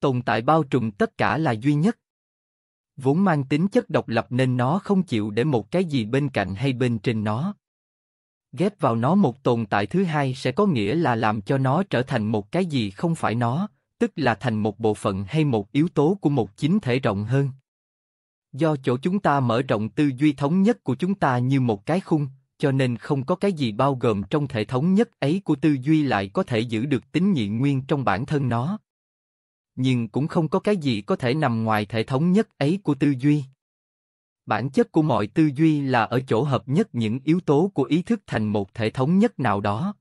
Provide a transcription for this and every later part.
tồn tại bao trùm tất cả là duy nhất. Vốn mang tính chất độc lập nên nó không chịu để một cái gì bên cạnh hay bên trên nó. Ghép vào nó một tồn tại thứ hai sẽ có nghĩa là làm cho nó trở thành một cái gì không phải nó, tức là thành một bộ phận hay một yếu tố của một chính thể rộng hơn. Do chỗ chúng ta mở rộng tư duy thống nhất của chúng ta như một cái khung, cho nên không có cái gì bao gồm trong thể thống nhất ấy của tư duy lại có thể giữ được tính nhị nguyên trong bản thân nó nhưng cũng không có cái gì có thể nằm ngoài thể thống nhất ấy của tư duy. Bản chất của mọi tư duy là ở chỗ hợp nhất những yếu tố của ý thức thành một thể thống nhất nào đó.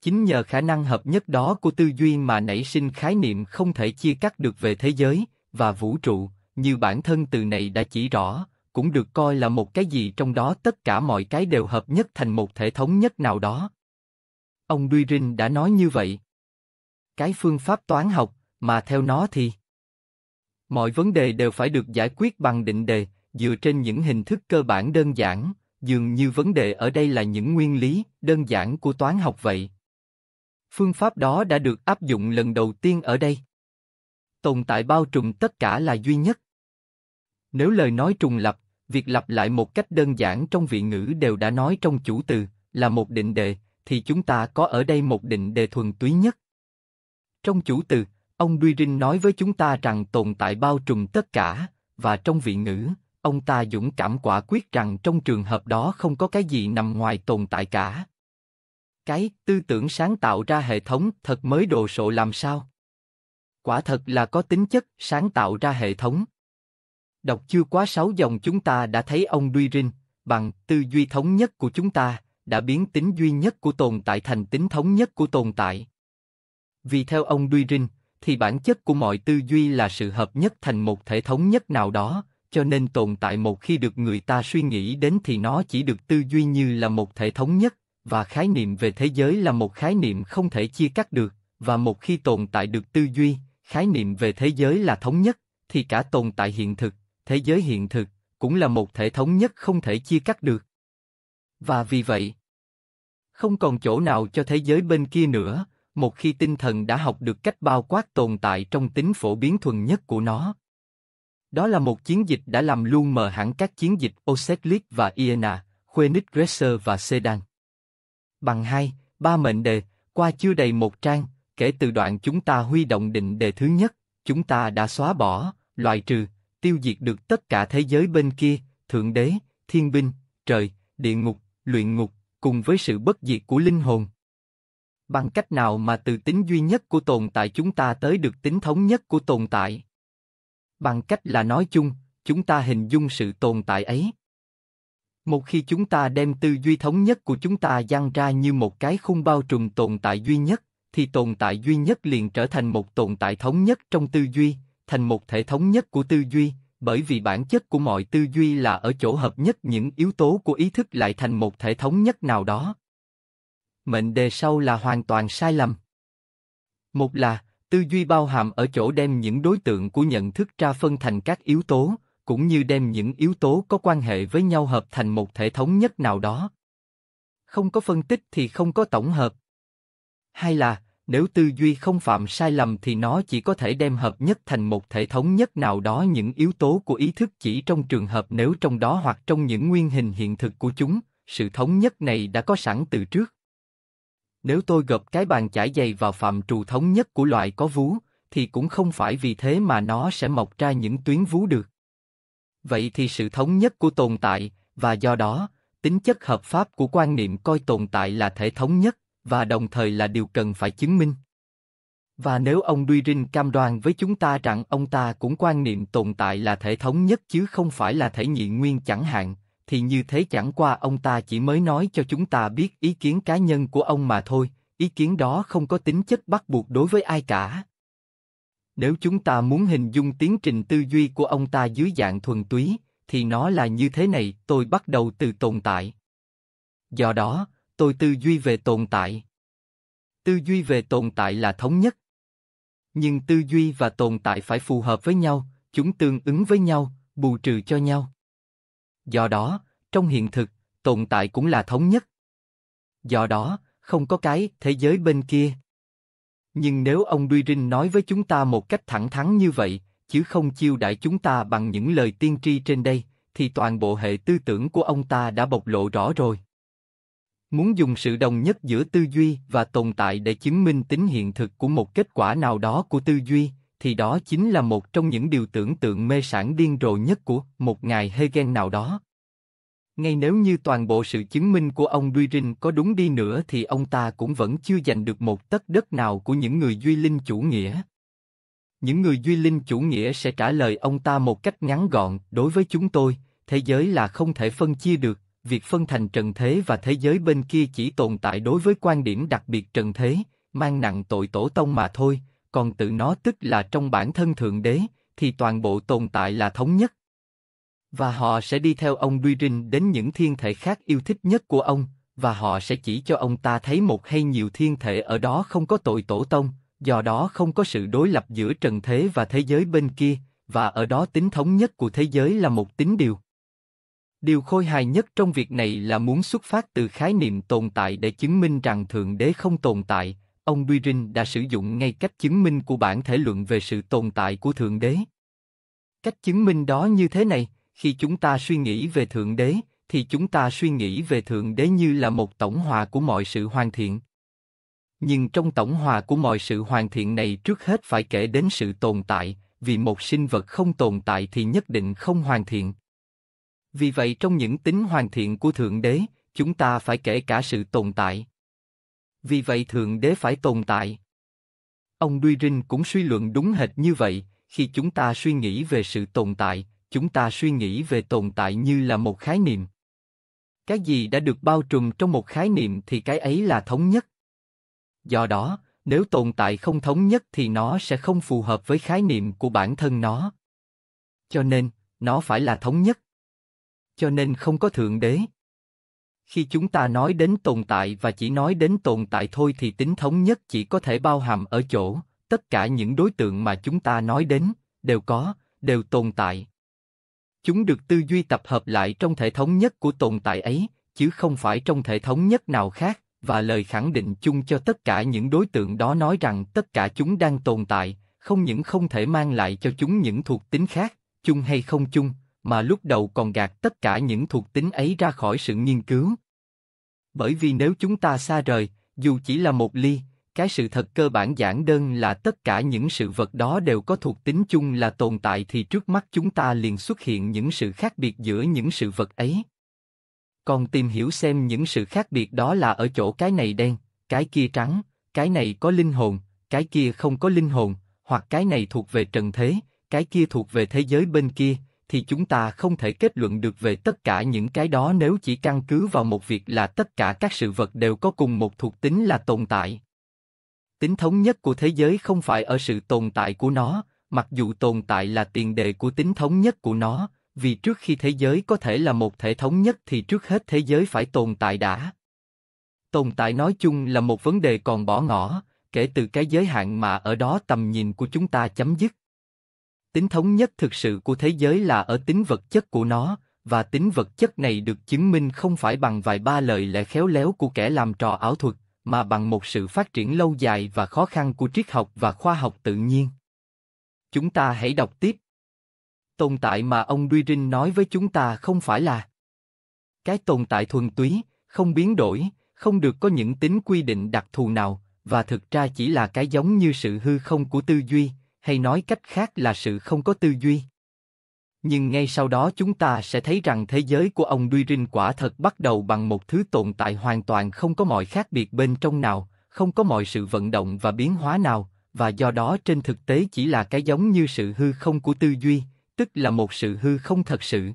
Chính nhờ khả năng hợp nhất đó của tư duy mà nảy sinh khái niệm không thể chia cắt được về thế giới và vũ trụ, như bản thân từ này đã chỉ rõ, cũng được coi là một cái gì trong đó tất cả mọi cái đều hợp nhất thành một thể thống nhất nào đó. Ông Duy Rinh đã nói như vậy. Cái phương pháp toán học mà theo nó thì mọi vấn đề đều phải được giải quyết bằng định đề, dựa trên những hình thức cơ bản đơn giản, dường như vấn đề ở đây là những nguyên lý đơn giản của toán học vậy. Phương pháp đó đã được áp dụng lần đầu tiên ở đây. Tồn tại bao trùm tất cả là duy nhất. Nếu lời nói trùng lập, việc lặp lại một cách đơn giản trong vị ngữ đều đã nói trong chủ từ là một định đề, thì chúng ta có ở đây một định đề thuần túy nhất. Trong chủ từ, Ông duy Duyrin nói với chúng ta rằng tồn tại bao trùm tất cả, và trong vị ngữ, ông ta dũng cảm quả quyết rằng trong trường hợp đó không có cái gì nằm ngoài tồn tại cả. Cái tư tưởng sáng tạo ra hệ thống thật mới đồ sộ làm sao? Quả thật là có tính chất sáng tạo ra hệ thống. Đọc chưa quá sáu dòng chúng ta đã thấy ông duy Duyrin, bằng tư duy thống nhất của chúng ta, đã biến tính duy nhất của tồn tại thành tính thống nhất của tồn tại. Vì theo ông duy Duyrin, thì bản chất của mọi tư duy là sự hợp nhất thành một thể thống nhất nào đó, cho nên tồn tại một khi được người ta suy nghĩ đến thì nó chỉ được tư duy như là một thể thống nhất, và khái niệm về thế giới là một khái niệm không thể chia cắt được, và một khi tồn tại được tư duy, khái niệm về thế giới là thống nhất, thì cả tồn tại hiện thực, thế giới hiện thực, cũng là một thể thống nhất không thể chia cắt được. Và vì vậy, không còn chỗ nào cho thế giới bên kia nữa, một khi tinh thần đã học được cách bao quát tồn tại trong tính phổ biến thuần nhất của nó. Đó là một chiến dịch đã làm luôn mờ hẳn các chiến dịch Osetlit và Iena, Khuenit Gresser và Sedan. Bằng hai, ba mệnh đề, qua chưa đầy một trang, kể từ đoạn chúng ta huy động định đề thứ nhất, chúng ta đã xóa bỏ, loại trừ, tiêu diệt được tất cả thế giới bên kia, thượng đế, thiên binh, trời, địa ngục, luyện ngục, cùng với sự bất diệt của linh hồn, Bằng cách nào mà từ tính duy nhất của tồn tại chúng ta tới được tính thống nhất của tồn tại? Bằng cách là nói chung, chúng ta hình dung sự tồn tại ấy. Một khi chúng ta đem tư duy thống nhất của chúng ta dang ra như một cái khung bao trùm tồn tại duy nhất, thì tồn tại duy nhất liền trở thành một tồn tại thống nhất trong tư duy, thành một thể thống nhất của tư duy, bởi vì bản chất của mọi tư duy là ở chỗ hợp nhất những yếu tố của ý thức lại thành một thể thống nhất nào đó mệnh đề sau là hoàn toàn sai lầm. Một là, tư duy bao hàm ở chỗ đem những đối tượng của nhận thức ra phân thành các yếu tố, cũng như đem những yếu tố có quan hệ với nhau hợp thành một thể thống nhất nào đó. Không có phân tích thì không có tổng hợp. Hai là, nếu tư duy không phạm sai lầm thì nó chỉ có thể đem hợp nhất thành một thể thống nhất nào đó những yếu tố của ý thức chỉ trong trường hợp nếu trong đó hoặc trong những nguyên hình hiện thực của chúng, sự thống nhất này đã có sẵn từ trước. Nếu tôi gộp cái bàn chải dày vào phạm trù thống nhất của loại có vú, thì cũng không phải vì thế mà nó sẽ mọc ra những tuyến vú được. Vậy thì sự thống nhất của tồn tại, và do đó, tính chất hợp pháp của quan niệm coi tồn tại là thể thống nhất, và đồng thời là điều cần phải chứng minh. Và nếu ông Duy Rinh cam đoan với chúng ta rằng ông ta cũng quan niệm tồn tại là thể thống nhất chứ không phải là thể nhị nguyên chẳng hạn, thì như thế chẳng qua ông ta chỉ mới nói cho chúng ta biết ý kiến cá nhân của ông mà thôi, ý kiến đó không có tính chất bắt buộc đối với ai cả. Nếu chúng ta muốn hình dung tiến trình tư duy của ông ta dưới dạng thuần túy, thì nó là như thế này, tôi bắt đầu từ tồn tại. Do đó, tôi tư duy về tồn tại. Tư duy về tồn tại là thống nhất. Nhưng tư duy và tồn tại phải phù hợp với nhau, chúng tương ứng với nhau, bù trừ cho nhau. Do đó, trong hiện thực, tồn tại cũng là thống nhất. Do đó, không có cái thế giới bên kia. Nhưng nếu ông Duy rin nói với chúng ta một cách thẳng thắn như vậy, chứ không chiêu đãi chúng ta bằng những lời tiên tri trên đây, thì toàn bộ hệ tư tưởng của ông ta đã bộc lộ rõ rồi. Muốn dùng sự đồng nhất giữa tư duy và tồn tại để chứng minh tính hiện thực của một kết quả nào đó của tư duy, thì đó chính là một trong những điều tưởng tượng mê sản điên rồ nhất của một ngài Hegel nào đó. Ngay nếu như toàn bộ sự chứng minh của ông Duyrin có đúng đi nữa thì ông ta cũng vẫn chưa giành được một tấc đất nào của những người duy linh chủ nghĩa. Những người duy linh chủ nghĩa sẽ trả lời ông ta một cách ngắn gọn, đối với chúng tôi, thế giới là không thể phân chia được, việc phân thành trần thế và thế giới bên kia chỉ tồn tại đối với quan điểm đặc biệt trần thế, mang nặng tội tổ tông mà thôi, còn tự nó tức là trong bản thân thượng đế, thì toàn bộ tồn tại là thống nhất. Và họ sẽ đi theo ông Duy rin đến những thiên thể khác yêu thích nhất của ông, và họ sẽ chỉ cho ông ta thấy một hay nhiều thiên thể ở đó không có tội tổ tông, do đó không có sự đối lập giữa trần thế và thế giới bên kia, và ở đó tính thống nhất của thế giới là một tính điều. Điều khôi hài nhất trong việc này là muốn xuất phát từ khái niệm tồn tại để chứng minh rằng Thượng Đế không tồn tại, ông Birin đã sử dụng ngay cách chứng minh của bản thể luận về sự tồn tại của Thượng Đế. Cách chứng minh đó như thế này, khi chúng ta suy nghĩ về Thượng Đế, thì chúng ta suy nghĩ về Thượng Đế như là một tổng hòa của mọi sự hoàn thiện. Nhưng trong tổng hòa của mọi sự hoàn thiện này trước hết phải kể đến sự tồn tại, vì một sinh vật không tồn tại thì nhất định không hoàn thiện. Vì vậy trong những tính hoàn thiện của Thượng Đế, chúng ta phải kể cả sự tồn tại vì vậy thượng đế phải tồn tại. Ông Duy Rinh cũng suy luận đúng hệt như vậy, khi chúng ta suy nghĩ về sự tồn tại, chúng ta suy nghĩ về tồn tại như là một khái niệm. Cái gì đã được bao trùm trong một khái niệm thì cái ấy là thống nhất. Do đó, nếu tồn tại không thống nhất thì nó sẽ không phù hợp với khái niệm của bản thân nó. Cho nên, nó phải là thống nhất. Cho nên không có thượng đế khi chúng ta nói đến tồn tại và chỉ nói đến tồn tại thôi thì tính thống nhất chỉ có thể bao hàm ở chỗ tất cả những đối tượng mà chúng ta nói đến đều có đều tồn tại chúng được tư duy tập hợp lại trong thể thống nhất của tồn tại ấy chứ không phải trong thể thống nhất nào khác và lời khẳng định chung cho tất cả những đối tượng đó nói rằng tất cả chúng đang tồn tại không những không thể mang lại cho chúng những thuộc tính khác chung hay không chung mà lúc đầu còn gạt tất cả những thuộc tính ấy ra khỏi sự nghiên cứu. Bởi vì nếu chúng ta xa rời, dù chỉ là một ly, cái sự thật cơ bản giản đơn là tất cả những sự vật đó đều có thuộc tính chung là tồn tại thì trước mắt chúng ta liền xuất hiện những sự khác biệt giữa những sự vật ấy. Còn tìm hiểu xem những sự khác biệt đó là ở chỗ cái này đen, cái kia trắng, cái này có linh hồn, cái kia không có linh hồn, hoặc cái này thuộc về trần thế, cái kia thuộc về thế giới bên kia, thì chúng ta không thể kết luận được về tất cả những cái đó nếu chỉ căn cứ vào một việc là tất cả các sự vật đều có cùng một thuộc tính là tồn tại. Tính thống nhất của thế giới không phải ở sự tồn tại của nó, mặc dù tồn tại là tiền đề của tính thống nhất của nó, vì trước khi thế giới có thể là một thể thống nhất thì trước hết thế giới phải tồn tại đã. Tồn tại nói chung là một vấn đề còn bỏ ngỏ, kể từ cái giới hạn mà ở đó tầm nhìn của chúng ta chấm dứt tính thống nhất thực sự của thế giới là ở tính vật chất của nó, và tính vật chất này được chứng minh không phải bằng vài ba lời lẽ khéo léo của kẻ làm trò ảo thuật, mà bằng một sự phát triển lâu dài và khó khăn của triết học và khoa học tự nhiên. Chúng ta hãy đọc tiếp. Tồn tại mà ông Duy rin nói với chúng ta không phải là cái tồn tại thuần túy, không biến đổi, không được có những tính quy định đặc thù nào, và thực ra chỉ là cái giống như sự hư không của tư duy, hay nói cách khác là sự không có tư duy. Nhưng ngay sau đó chúng ta sẽ thấy rằng thế giới của ông Duy Rinh quả thật bắt đầu bằng một thứ tồn tại hoàn toàn không có mọi khác biệt bên trong nào, không có mọi sự vận động và biến hóa nào, và do đó trên thực tế chỉ là cái giống như sự hư không của tư duy, tức là một sự hư không thật sự.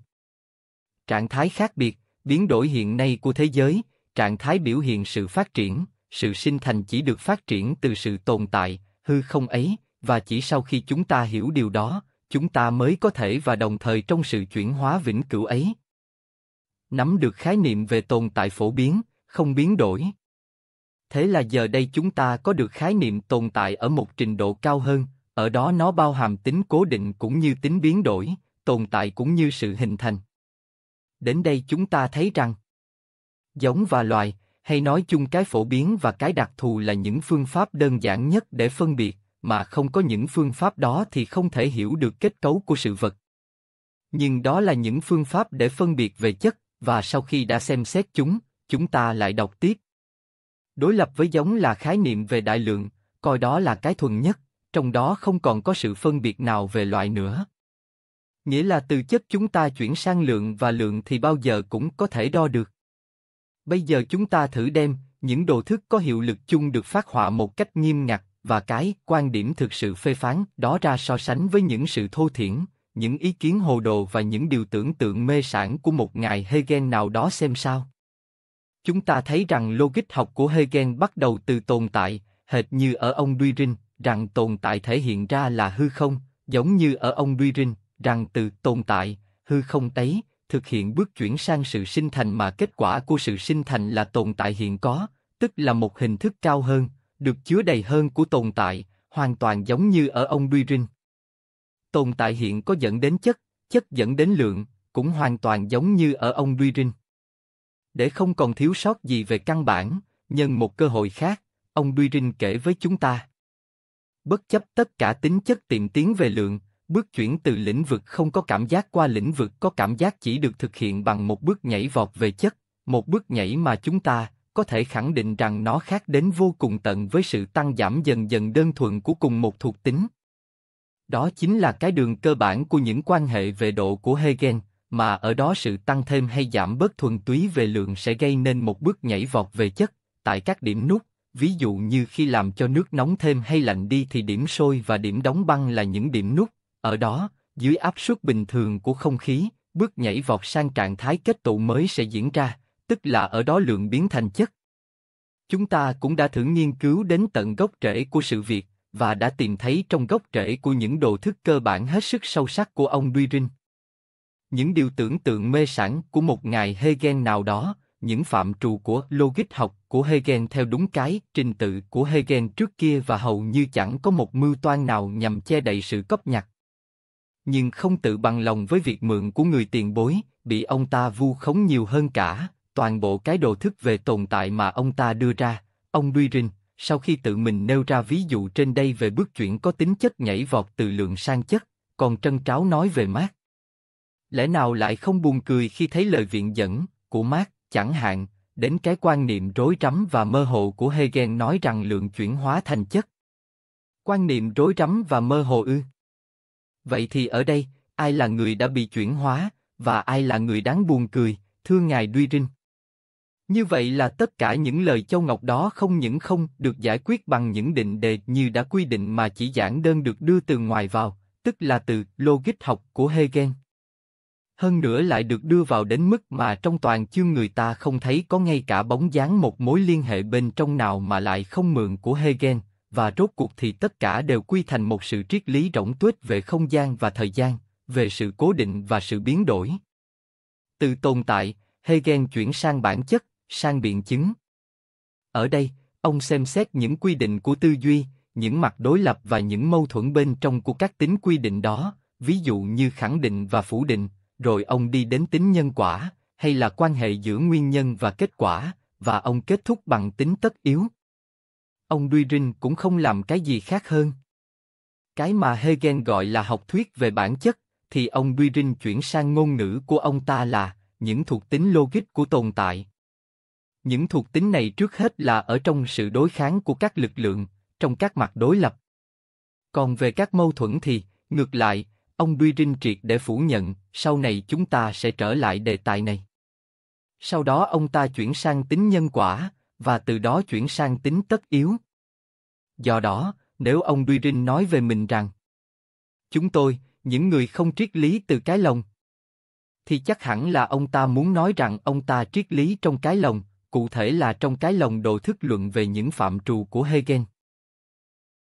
Trạng thái khác biệt, biến đổi hiện nay của thế giới, trạng thái biểu hiện sự phát triển, sự sinh thành chỉ được phát triển từ sự tồn tại, hư không ấy, và chỉ sau khi chúng ta hiểu điều đó, chúng ta mới có thể và đồng thời trong sự chuyển hóa vĩnh cửu ấy. Nắm được khái niệm về tồn tại phổ biến, không biến đổi. Thế là giờ đây chúng ta có được khái niệm tồn tại ở một trình độ cao hơn, ở đó nó bao hàm tính cố định cũng như tính biến đổi, tồn tại cũng như sự hình thành. Đến đây chúng ta thấy rằng giống và loài, hay nói chung cái phổ biến và cái đặc thù là những phương pháp đơn giản nhất để phân biệt mà không có những phương pháp đó thì không thể hiểu được kết cấu của sự vật. Nhưng đó là những phương pháp để phân biệt về chất, và sau khi đã xem xét chúng, chúng ta lại đọc tiếp. Đối lập với giống là khái niệm về đại lượng, coi đó là cái thuần nhất, trong đó không còn có sự phân biệt nào về loại nữa. Nghĩa là từ chất chúng ta chuyển sang lượng và lượng thì bao giờ cũng có thể đo được. Bây giờ chúng ta thử đem những đồ thức có hiệu lực chung được phát họa một cách nghiêm ngặt và cái quan điểm thực sự phê phán đó ra so sánh với những sự thô thiển, những ý kiến hồ đồ và những điều tưởng tượng mê sản của một ngài Hegel nào đó xem sao. Chúng ta thấy rằng logic học của Hegel bắt đầu từ tồn tại, hệt như ở ông Duy rằng tồn tại thể hiện ra là hư không, giống như ở ông Duy rằng từ tồn tại, hư không ấy, thực hiện bước chuyển sang sự sinh thành mà kết quả của sự sinh thành là tồn tại hiện có, tức là một hình thức cao hơn, được chứa đầy hơn của tồn tại, hoàn toàn giống như ở ông Duy Ring. Tồn tại hiện có dẫn đến chất, chất dẫn đến lượng, cũng hoàn toàn giống như ở ông Duy Ring. Để không còn thiếu sót gì về căn bản, nhân một cơ hội khác, ông Duy Ring kể với chúng ta. Bất chấp tất cả tính chất tiệm tiến về lượng, bước chuyển từ lĩnh vực không có cảm giác qua lĩnh vực có cảm giác chỉ được thực hiện bằng một bước nhảy vọt về chất, một bước nhảy mà chúng ta, có thể khẳng định rằng nó khác đến vô cùng tận với sự tăng giảm dần dần đơn thuần của cùng một thuộc tính. Đó chính là cái đường cơ bản của những quan hệ về độ của Hegel, mà ở đó sự tăng thêm hay giảm bớt thuần túy về lượng sẽ gây nên một bước nhảy vọt về chất, tại các điểm nút, ví dụ như khi làm cho nước nóng thêm hay lạnh đi thì điểm sôi và điểm đóng băng là những điểm nút, ở đó, dưới áp suất bình thường của không khí, bước nhảy vọt sang trạng thái kết tụ mới sẽ diễn ra tức là ở đó lượng biến thành chất. Chúng ta cũng đã thử nghiên cứu đến tận gốc rễ của sự việc, và đã tìm thấy trong gốc rễ của những đồ thức cơ bản hết sức sâu sắc của ông Duy Những điều tưởng tượng mê sảng của một ngài Hegel nào đó, những phạm trù của logic học của Hegel theo đúng cái trình tự của Hegel trước kia và hầu như chẳng có một mưu toan nào nhằm che đậy sự cấp nhặt. Nhưng không tự bằng lòng với việc mượn của người tiền bối, bị ông ta vu khống nhiều hơn cả, toàn bộ cái đồ thức về tồn tại mà ông ta đưa ra, ông Duy Rin, sau khi tự mình nêu ra ví dụ trên đây về bước chuyển có tính chất nhảy vọt từ lượng sang chất, còn trân tráo nói về Marx. Lẽ nào lại không buồn cười khi thấy lời viện dẫn của Marx, chẳng hạn, đến cái quan niệm rối rắm và mơ hồ của Hegel nói rằng lượng chuyển hóa thành chất. Quan niệm rối rắm và mơ hồ ư? Vậy thì ở đây, ai là người đã bị chuyển hóa, và ai là người đáng buồn cười, thưa ngài Duy Rinh? Như vậy là tất cả những lời Châu Ngọc đó không những không được giải quyết bằng những định đề như đã quy định mà chỉ giảng đơn được đưa từ ngoài vào, tức là từ logic học của Hegel. Hơn nữa lại được đưa vào đến mức mà trong toàn chương người ta không thấy có ngay cả bóng dáng một mối liên hệ bên trong nào mà lại không mượn của Hegel, và rốt cuộc thì tất cả đều quy thành một sự triết lý rỗng tuếch về không gian và thời gian, về sự cố định và sự biến đổi. Từ tồn tại, Hegel chuyển sang bản chất, sang biện chứng. Ở đây, ông xem xét những quy định của tư duy, những mặt đối lập và những mâu thuẫn bên trong của các tính quy định đó, ví dụ như khẳng định và phủ định, rồi ông đi đến tính nhân quả, hay là quan hệ giữa nguyên nhân và kết quả, và ông kết thúc bằng tính tất yếu. Ông Duyrin cũng không làm cái gì khác hơn. Cái mà Hegel gọi là học thuyết về bản chất, thì ông Duyrin chuyển sang ngôn ngữ của ông ta là những thuộc tính logic của tồn tại, những thuộc tính này trước hết là ở trong sự đối kháng của các lực lượng, trong các mặt đối lập. Còn về các mâu thuẫn thì, ngược lại, ông Duy Rinh triệt để phủ nhận, sau này chúng ta sẽ trở lại đề tài này. Sau đó ông ta chuyển sang tính nhân quả, và từ đó chuyển sang tính tất yếu. Do đó, nếu ông Duy Rinh nói về mình rằng Chúng tôi, những người không triết lý từ cái lòng, thì chắc hẳn là ông ta muốn nói rằng ông ta triết lý trong cái lòng, cụ thể là trong cái lồng đồ thức luận về những phạm trù của Hegel.